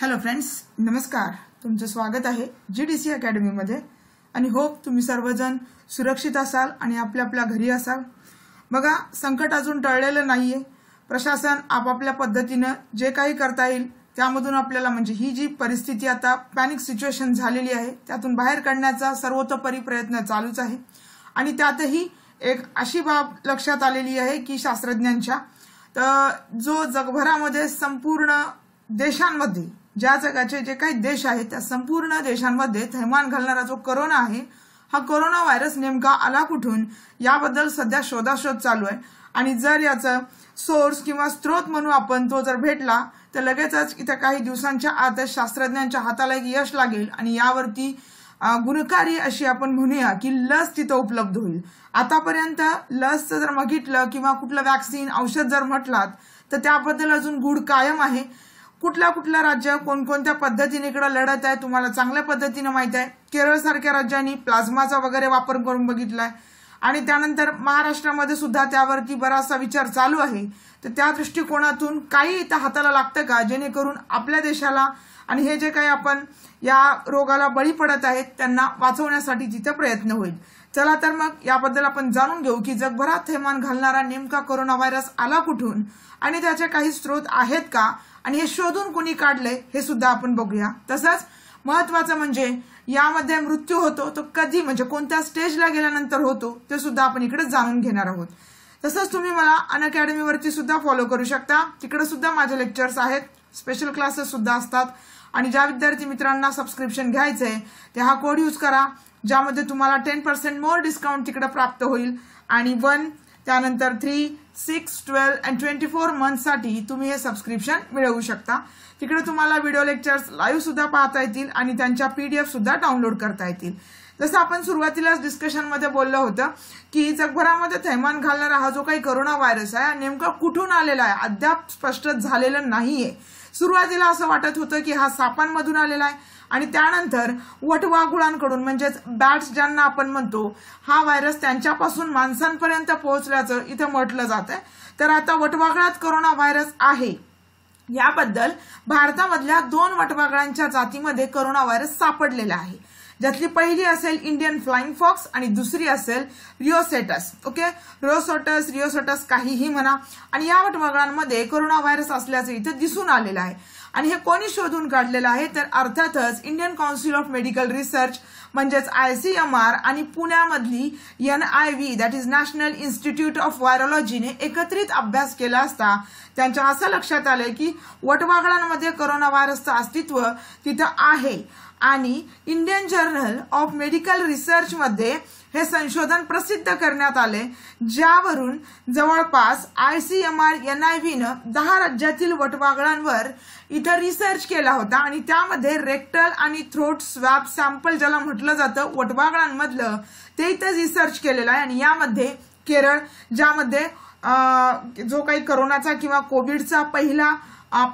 hello friends नमस्कार तुमचं स्वागत आहे जी डी सी अकॅडमीमध्ये आणि होप तुम्ही सर्वजण सुरक्षित असाल आणि आपल्या आपल्या घरी असाल बघा संकट अजून टळलेलं नाही आहे प्रशासन आपापल्या पद्धतीनं जे काही करता येईल त्यामधून आपल्याला म्हणजे ही जी परिस्थिती आता पॅनिक सिच्युएशन झालेली आहे त्यातून बाहेर काढण्याचा सर्वतोपरी प्रयत्न चालूच आहे आणि त्यातही एक अशी बाब लक्षात आलेली आहे की शास्त्रज्ञांच्या तर जो जगभरामध्ये संपूर्ण देशांमध्ये ज्या जगाचे जे काही देश आहेत त्या संपूर्ण देशांमध्ये थैमान घालणारा जो करोना आहे हा करोना व्हायरस नेमका आला कुठून याबद्दल सध्या शोधाशोध चालू आहे आणि जर याचं सोर्स किंवा स्रोत म्हणून आपण तो जर भेटला तर लगेचच इथं काही दिवसांच्या आतच शास्त्रज्ञांच्या हाताला एक यश लागेल आणि यावरती गुणकारी अशी आपण म्हणूया की लस तिथं उपलब्ध होईल आतापर्यंत लस जर बघितलं किंवा कुठलं वॅक्सिन औषध जर म्हटलात तर त्याबद्दल अजून गुढ कायम आहे कुठल्या कुठल्या राज्य कोणकोणत्या पद्धतीने इकडे लढत आहे तुम्हाला चांगल्या पद्धतीने माहीत आहे केरळ सारख्या राज्यांनी प्लाझ्माचा वगैरे वापर करून बघितलाय आणि त्यानंतर महाराष्ट्रामध्ये सुद्धा त्यावरती बराचसा विचार चालू आहे तर त्या दृष्टिकोनातून काही इथं हाताला लागतं का जेणेकरून आपल्या देशाला आणि हे जे काही आपण या रोगाला बळी पडत आहेत त्यांना वाचवण्यासाठी जिथे प्रयत्न होईल चला तर मग याबद्दल आपण जाणून घेऊ की जगभरात थैमान घालणारा नेमका कोरोना व्हायरस आला कुठून आणि त्याचे काही स्रोत आहेत का आणि हे शोधून कुणी काढले हे सुद्धा आपण बघूया तसंच महत्वाचं म्हणजे यामध्ये मृत्यू होतो तो कधी म्हणजे कोणत्या स्टेजला गेल्यानंतर होतो ते सुद्धा आपण इकडे जाणून घेणार आहोत तसंच तुम्ही मला अन अकॅडमीवरती सुद्धा फॉलो करू शकता तिकडे सुद्धा माझे लेक्चर्स आहेत स्पेशल क्लासेस सुद्धा असतात आणि ज्या विद्यार्थी मित्रांना सबस्क्रिप्शन घ्यायचं आहे ते हा कोड यूज करा ज्यामध्ये तुम्हाला टेन पर्सेंट मोर डिस्काउंट तिकडे प्राप्त होईल आणि वन त्यानंतर three six twelve and twenty four मंथसाठी तुम्ही हे सबस्क्रिप्शन मिळवू शकता तिकडे तुम्हाला व्हिडिओ लेक्चर्स लाईव्ह सुद्धा पाहता येतील आणि त्यांच्या पीडीएफ सुद्धा डाउनलोड करता येतील जसं आपण सुरुवातीलाच डिस्कशनमध्ये बोललं होतं की जगभरामध्ये थैमान घालणारा हा जो काही करोना व्हायरस आहे नेमका कुठून आलेला आहे अद्याप स्पष्ट झालेलं नाहीये सुरुवातीला असं वाटत होतं की हा सापांमधून आलेला आहे आणि त्यानंतर वटवाघुळांकडून म्हणजेच बॅट्स ज्यांना आपण म्हणतो हा व्हायरस त्यांच्यापासून माणसांपर्यंत पोहोचल्याचं इथं म्हटलं जात आहे तर आता वटवागळात कोरोना व्हायरस आहे याबद्दल भारतामधल्या दोन वटवागळांच्या जातीमध्ये कोरोना व्हायरस सापडलेला आहे ज्यातली पहिली असेल इंडियन फ्लाइंग फॉक्स आणि दुसरी असेल रिओसेटस ओके रिओसोटस रिओसोटस काहीही म्हणा आणि या वटवगळांमध्ये कोरोना व्हायरस असल्याचं इथं दिसून आलेलं आहे आणि हे कोणी शोधून काढलेलं आहे तर अर्थातच Indian council of medical research म्हणजेच आयसीएमआर आणि पुण्यामधली N I V that is national institute of व्हायरोलॉजीने एकत्रित अभ्यास केला असता त्यांच्या असं लक्षात आलंय की वटवाघळांमध्ये कोरोना व्हायरसचं अस्तित्व तिथं आहे आणि इंडियन जर्नल ऑफ मेडिकल रिसर्चमध्ये हे संशोधन प्रसिद्ध करण्यात आले ज्यावरून जवळपास I C M R N I व्हीनं दहा राज्यातील वटवागळांवर इथं रिसर्च केला होता आणि त्यामध्ये रेक्टल आणि थ्रोट स्वॅब सॅम्पल ज्याला म्हटलं जातं वटवागळांमधलं ते इथं रिसर्च केलेलं आहे आणि यामध्ये केरळ ज्यामध्ये जो काही करोनाचा किंवा कोविडचा पहिला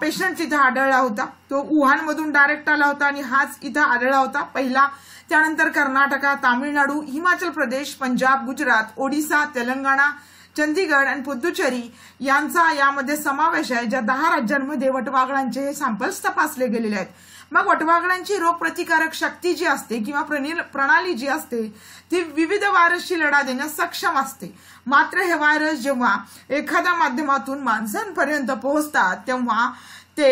पेशंट इथं आढळला होता तो वुहानमधून डायरेक्ट आला होता आणि हाच इथं आढळला होता पहिला त्यानंतर कर्नाटका तामिळनाडू हिमाचल प्रदेश पंजाब गुजरात ओडिसा तेलंगणा चंदीगड आणि पुदुचेरी यांचा यामध्ये समावेश आहे ज्या दहा राज्यांमध्ये वटवाघळांचे हे सॅम्पल्स तपासले गेलेले आहेत मग वटवाघळांची रोगप्रतिकारक शक्ती जी असते किंवा प्रणाली जी असते ती विविध व्हायरसशी लढा देण्यास सक्षम असते मात्र हे व्हायरस जेव्हा एखाद्या माध्यमातून माणसांपर्यंत पोहोचतात तेव्हा ते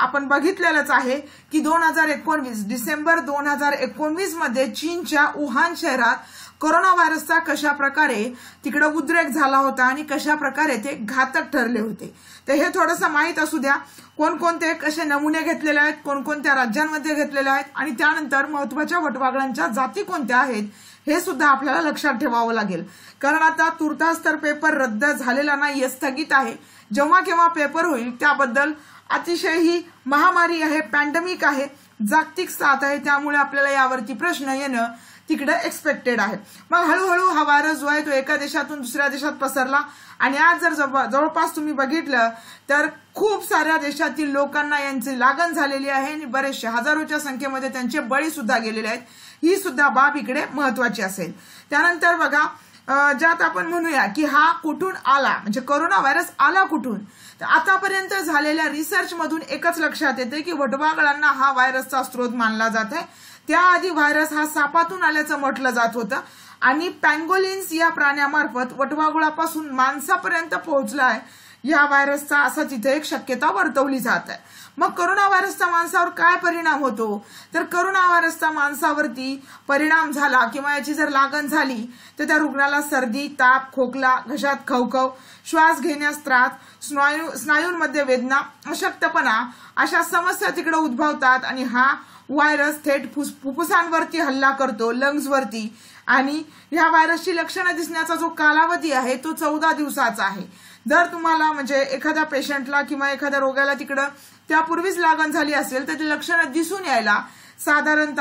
आपण बघितलेलंच आहे की दोन हजार एकोणवीस डिसेंबर दोन हजार एकोणवीस मध्ये चीनच्या वुहान शहरात कोरोना व्हायरसचा कशा प्रकारे तिकडे उद्रेक झाला होता आणि कशा प्रकारे ते घातक ठरले होते तर हे थोडंसं माहीत असू द्या कोणकोणते कसे नमुने घेतलेले आहेत कोणकोणत्या राज्यांमध्ये घेतलेले आहेत आणि त्यानंतर महत्वाच्या वटवागळांच्या जाती कोणत्या आहेत हे सुद्धा आपल्याला लक्षात ठेवावं लागेल कारण आता तुर्तास तर पेपर रद्द झालेला नाही स्थगित आहे जेव्हा केव्हा पेपर होईल त्याबद्दल अतिशय ही महामारी आहे पॅन्डेमिक आहे जागतिक साथ आहे त्यामुळे आपल्याला यावरती प्रश्न येणं तिकडे एक्सपेक्टेड आहे मग हळूहळू हा व्हायरस जो आहे तो एका देशातून दुसऱ्या देशात पसरला आणि आज जर जवळपास तुम्ही बघितलं तर खूप साऱ्या देशातील लोकांना यांची लागण झालेली आहे आणि बरेचशे हजारोच्या संख्येमध्ये त्यांचे बळी सुद्धा गेलेले आहेत ही सुद्धा बाब इकडे महत्वाची असेल त्यानंतर बघा ज्यात आपण म्हणूया की हा कुठून आला म्हणजे करोना व्हायरस आला कुठून तर आतापर्यंत झालेल्या रिसर्चमधून एकच लक्षात येते की वटवागळांना हा व्हायरसचा स्रोत मानला जात आहे त्याआधी व्हायरस हा सापातून आल्याचं म्हटलं जात होतं आणि पँगोलिन्स या प्राण्यामार्फत वटवागुळापासून माणसापर्यंत पोहोचला आहे या व्हायरसचा असा तिथे एक शक्यता वर्तवली जात आहे मग करोना व्हायरसचा माणसावर काय परिणाम होतो तर करोना व्हायरसचा माणसावरती परिणाम झाला किंवा याची जर लागण झाली तर त्या रुग्णाला सर्दी ताप खोकला घशात खवखव श्वास घेण्यास त्रास स्नायू स्नायूंमध्ये वेदना अशक्तपणा अशा समस्या तिकडे उद्भवतात आणि हा व्हायरस थेट फुफ्फुसांवरती हल्ला करतो लंग्सवरती आणि ह्या व्हायरसची लक्षणं दिसण्याचा जो कालावधी आहे तो चौदा दिवसाचा आहे जर तुम्हाला म्हणजे एखाद्या पेशंटला किंवा एखाद्या रोगाला तिकडं त्यापूर्वीच लागण झाली असेल तर ती लक्षणं दिसून यायला साधारणत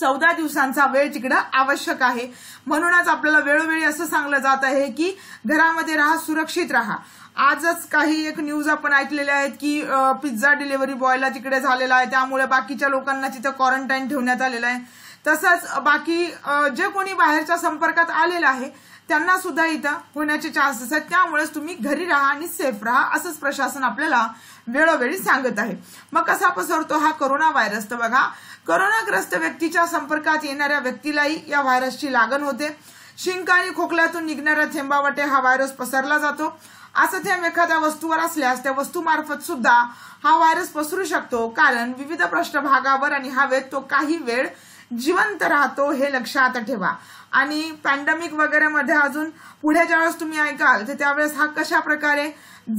चौदा दिवसांचा वेळ तिकडं आवश्यक आहे म्हणूनच आपल्याला वेळोवेळी असं सांगलं जात आहे की घरामध्ये राहा सुरक्षित राहा आजच काही एक न्यूज आपण ऐकलेल्या आहेत की पिझ्झा डिलिव्हरी बॉयला तिकडे झालेला आहे त्यामुळे बाकीच्या लोकांना तिथं क्वारंटाईन ठेवण्यात आलेला आहे तसंच बाकी जे कोणी बाहेरच्या संपर्कात आलेलं आहे त्यांना सुद्धा इथं होण्याचे चान्सेस आहेत त्यामुळेच तुम्ही घरी राहा आणि सेफ राहा असंच प्रशासन आपल्याला वेळोवेळी सांगत आहे मग कसा पसरतो हा कोरोना व्हायरस तर बघा कोरोनाग्रस्त व्यक्तीच्या संपर्कात येणाऱ्या व्यक्तीलाही या व्हायरसची लागण होते शिंक आणि खोकल्यातून निघणाऱ्या थेंबावटे हा व्हायरस पसरला जातो असं थेंब एखाद्या वस्तूवर असल्यास त्या वस्तूमार्फत सुद्धा हा व्हायरस पसरू शकतो कारण विविध पृष्ठभागावर आणि हवेत तो काही वेळ जिवंत राहतो हे लक्षात ठेवा आणि पॅन्डेमिक वगैरे मध्ये अजून पुढे ज्यावेळेस तुम्ही ऐकाल तर त्यावेळेस हा कशा प्रकारे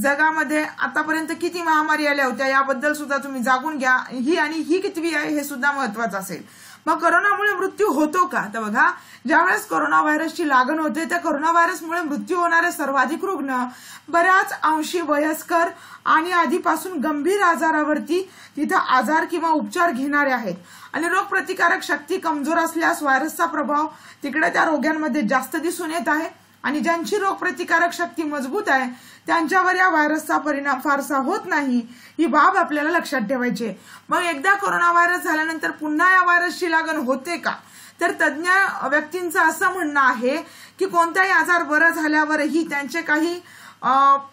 जगामध्ये आतापर्यंत किती महामारी आल्या होत्या याबद्दल सुद्धा तुम्ही जागून घ्या ही आणि ही कितवी आहे हे सुद्धा महत्वाचं असेल मग करोनामुळे मृत्यू होतो का तर बघा ज्यावेळेस कोरोना व्हायरसची लागण होते त्या कोरोना व्हायरसमुळे मृत्यू होणारे सर्वाधिक रुग्ण बऱ्याच अंशी वयस्कर आणि आधीपासून गंभीर आजारावरती तिथं आजार किंवा उपचार घेणारे आहेत आणि रोगप्रतिकारक शक्ती कमजोर असल्यास व्हायरसचा प्रभाव तिकडे त्या रोग्यांमध्ये जास्त दिसून येत आहे आणि ज्यांची रोगप्रतिकारक शक्ती मजबूत आहे त्यांच्यावर या व्हायरसचा परिणाम फारसा होत नाही ही बाब आपल्याला लक्षात ठेवायची मग एकदा कोरोना व्हायरस झाल्यानंतर पुन्हा या व्हायरसची लागण होते का तर तज्ज्ञ व्यक्तींचं असं म्हणणं आहे की कोणताही आजार बरं झाल्यावरही त्यांचे काही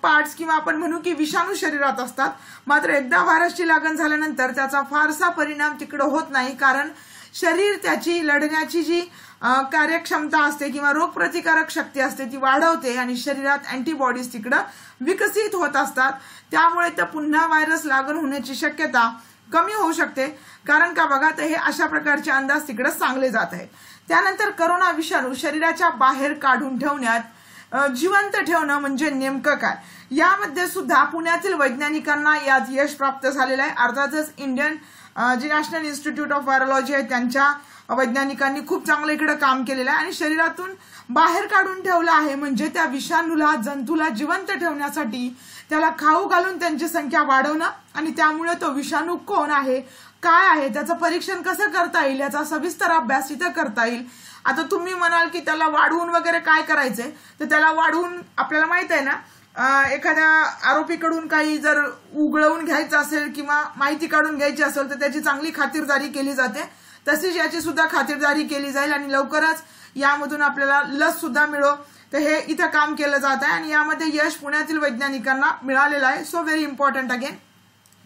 पार्ट्स किंवा आपण म्हणू की विषाणू शरीरात असतात मात्र एकदा व्हायरसची लागण झाल्यानंतर त्याचा फारसा परिणाम तिकडं होत नाही कारण शरीर त्याची लढण्याची जी कार्यक्षमता असते किंवा रोगप्रतिकारक शक्ती असते ती वाढवते आणि शरीरात अँटीबॉडीज तिकडं विकसित होत असतात त्यामुळे तर पुन्हा व्हायरस लागण होण्याची शक्यता कमी होऊ शकते कारण का बघा तर हे अशा प्रकारचे अंदाज तिकडे सांगले जात आहेत त्यानंतर करोना विषाणू शरीराच्या बाहेर काढून ठेवण्यात जिवंत ठेवणं म्हणजे नेमकं काय यामध्ये सुद्धा पुण्यातील वैज्ञानिकांना यात यश प्राप्त झालेलं आहे अर्थातच इंडियन जे नॅशनल इन्स्टिट्यूट ऑफ व्हायरोलॉजी आहे त्यांच्या वैज्ञानिकांनी खूप चांगलं इकडे काम केलेलं आहे आणि शरीरातून बाहेर काढून ठेवलं आहे म्हणजे त्या विषाणूला जंतूला जिवंत ठेवण्यासाठी त्याला खाऊ घालून त्यांची संख्या वाढवणं आणि त्यामुळे तो विषाणू कोण आहे काय आहे त्याचं परीक्षण कसं करता येईल याचा सविस्तर अभ्यास इथं करता येईल आता तुम्ही म्हणाल की त्याला वाढवून वगैरे काय करायचंय तर त्याला वाढवून आपल्याला माहित आहे ना एखाद्या आरोपीकडून काही जर उघडवून घ्यायचं असेल किंवा माहिती काढून घ्यायची असेल तर त्याची चांगली खातिरदारी केली जाते तशीच याची सुद्धा खातिरदारी केली जाईल आणि लवकरच यामधून आपल्याला लस सुद्धा मिळो तर हे इथं काम केलं जात आहे आणि यामध्ये यश पुण्यातील वैज्ञानिकांना मिळालेलं आहे सो व्हेरी इम्पॉर्टंट अगेन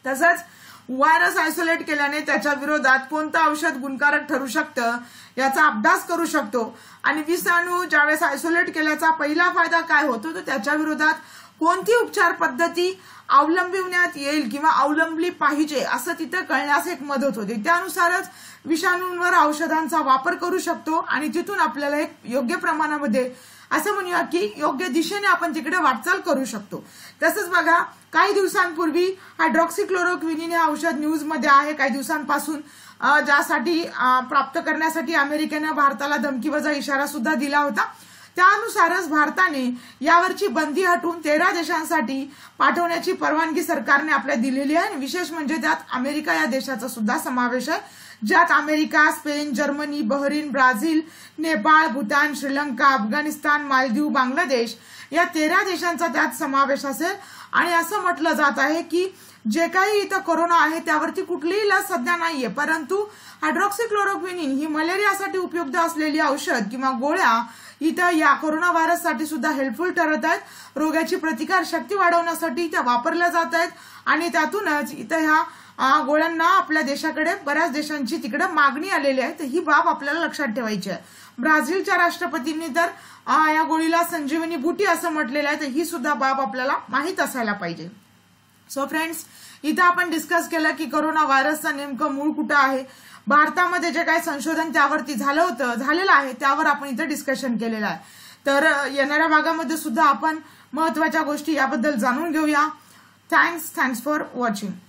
तसंच व्हायरस आयसोलेट केल्याने त्याच्या विरोधात कोणतं औषध गुणकारक ठरू शकतं याचा अभ्यास करू शकतो आणि विषाणू ज्यावेळेस आयसोलेट केल्याचा पहिला फायदा काय होतो तर त्याच्या विरोधात कोणती उपचार पद्धती अवलंबिवण्यात येईल किंवा अवलंबली पाहिजे असं तिथं कळण्यास एक मदत होते त्यानुसारच विषाणूंवर औषधांचा वापर करू शकतो आणि तिथून आपल्याला एक योग्य प्रमाणामध्ये असं म्हणूया की योग्य दिशेने आपण तिकडे वाटचाल करू शकतो तसंच बघा काही दिवसांपूर्वी हायड्रॉक्सिक्लोरोक्विनिन हे औषध न्यूजमध्ये आहे काही दिवसांपासून ज्यासाठी प्राप्त करण्यासाठी अमेरिकेनं भारताला धमकीवजा इशारा सुद्धा दिला होता त्यानुसारच भारताने यावरची बंदी हटवून तेरा देशांसाठी पाठवण्याची परवानगी सरकारने आपल्या दिलेली आहे विशेष म्हणजे त्यात अमेरिका या देशाचा सुद्धा समावेश आहे ज्यात America Spain Germany Bahrain Brazil Nepal Bhutan Sri Lanka Afghanistan Maldives Bangladesh या तेरा देशांचा त्यात समावेश असेल आणि असं म्हटलं जात आहे की जे काही इथं कोरोना आहे त्यावरती कुठलीही लस सध्या नाहीये परंतु हायड्रॉक्सिक्लोरोक्विनिन ही मलेरियासाठी उपयुक्त असलेली औषध किंवा गोळ्या इथं या कोरोना व्हायरससाठी सुद्धा हेल्पफुल ठरत आहेत रोगाची प्रतिकार शक्ती वाढवण्यासाठी त्या वापरल्या जात आहेत आणि त्यातूनच इथं ह्या गोळ्यांना आपल्या देशाकडे बऱ्याच देशांची तिकडे मागणी आलेली आहे तर ही बाब आपल्याला लक्षात ठेवायची आहे ब्राझीलच्या राष्ट्रपतींनी तर या गोळीला संजीवनी बुटी असं म्हटलेलं आहे तर ही सुद्धा बाब आपल्याला माहीत असायला पाहिजे सो फ्रेंड्स इथं आपण डिस्कस केलं की कोरोना व्हायरसचं नेमकं मूळ कुठं आहे भारतामध्ये जे काही संशोधन त्यावरती झालं होतं झालेलं आहे त्यावर आपण इथं डिस्कशन केलेलं आहे तर येणाऱ्या भागामध्ये सुद्धा आपण महत्वाच्या गोष्टी याबद्दल जाणून घेऊया थँक्स थँक्स फॉर वॉचिंग